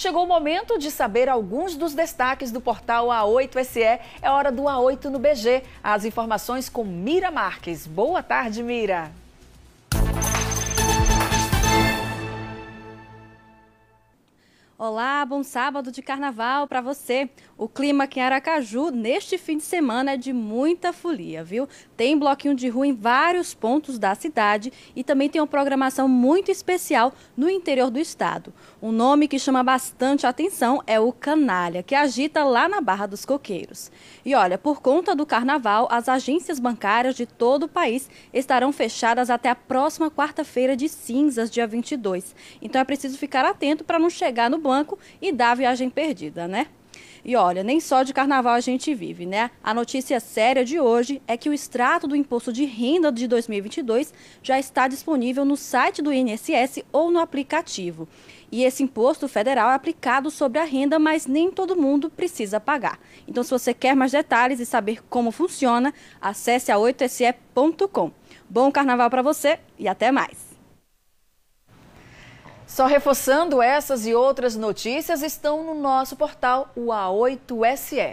Chegou o momento de saber alguns dos destaques do portal A8SE. É hora do A8 no BG. As informações com Mira Marques. Boa tarde, Mira. Olá, bom sábado de carnaval para você. O clima aqui em Aracaju neste fim de semana é de muita folia, viu? Tem bloquinho de rua em vários pontos da cidade e também tem uma programação muito especial no interior do estado. Um nome que chama bastante atenção é o Canalha, que agita lá na Barra dos Coqueiros. E olha, por conta do carnaval, as agências bancárias de todo o país estarão fechadas até a próxima quarta-feira de cinzas, dia 22. Então é preciso ficar atento para não chegar no banco banco e dá viagem perdida, né? E olha, nem só de carnaval a gente vive, né? A notícia séria de hoje é que o extrato do imposto de renda de 2022 já está disponível no site do INSS ou no aplicativo. E esse imposto federal é aplicado sobre a renda, mas nem todo mundo precisa pagar. Então, se você quer mais detalhes e saber como funciona, acesse a 8se.com. Bom carnaval para você e até mais! Só reforçando essas e outras notícias estão no nosso portal o A8SE.